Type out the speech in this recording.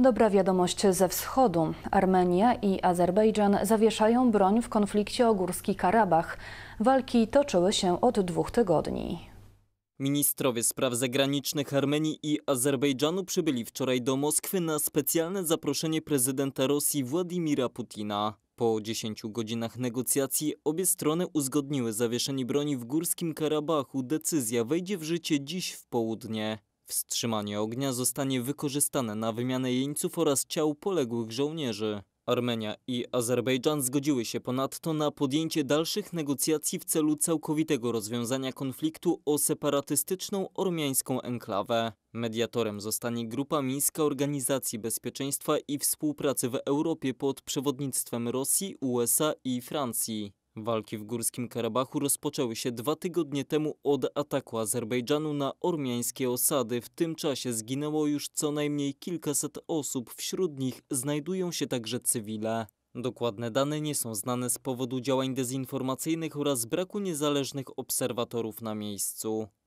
Dobra wiadomość ze wschodu. Armenia i Azerbejdżan zawieszają broń w konflikcie o Górski Karabach. Walki toczyły się od dwóch tygodni. Ministrowie spraw zagranicznych Armenii i Azerbejdżanu przybyli wczoraj do Moskwy na specjalne zaproszenie prezydenta Rosji Władimira Putina. Po 10 godzinach negocjacji obie strony uzgodniły zawieszenie broni w Górskim Karabachu. Decyzja wejdzie w życie dziś w południe. Wstrzymanie ognia zostanie wykorzystane na wymianę jeńców oraz ciał poległych żołnierzy. Armenia i Azerbejdżan zgodziły się ponadto na podjęcie dalszych negocjacji w celu całkowitego rozwiązania konfliktu o separatystyczną ormiańską enklawę. Mediatorem zostanie Grupa Mińska Organizacji Bezpieczeństwa i Współpracy w Europie pod przewodnictwem Rosji, USA i Francji. Walki w Górskim Karabachu rozpoczęły się dwa tygodnie temu od ataku Azerbejdżanu na ormiańskie osady. W tym czasie zginęło już co najmniej kilkaset osób, wśród nich znajdują się także cywile. Dokładne dane nie są znane z powodu działań dezinformacyjnych oraz braku niezależnych obserwatorów na miejscu.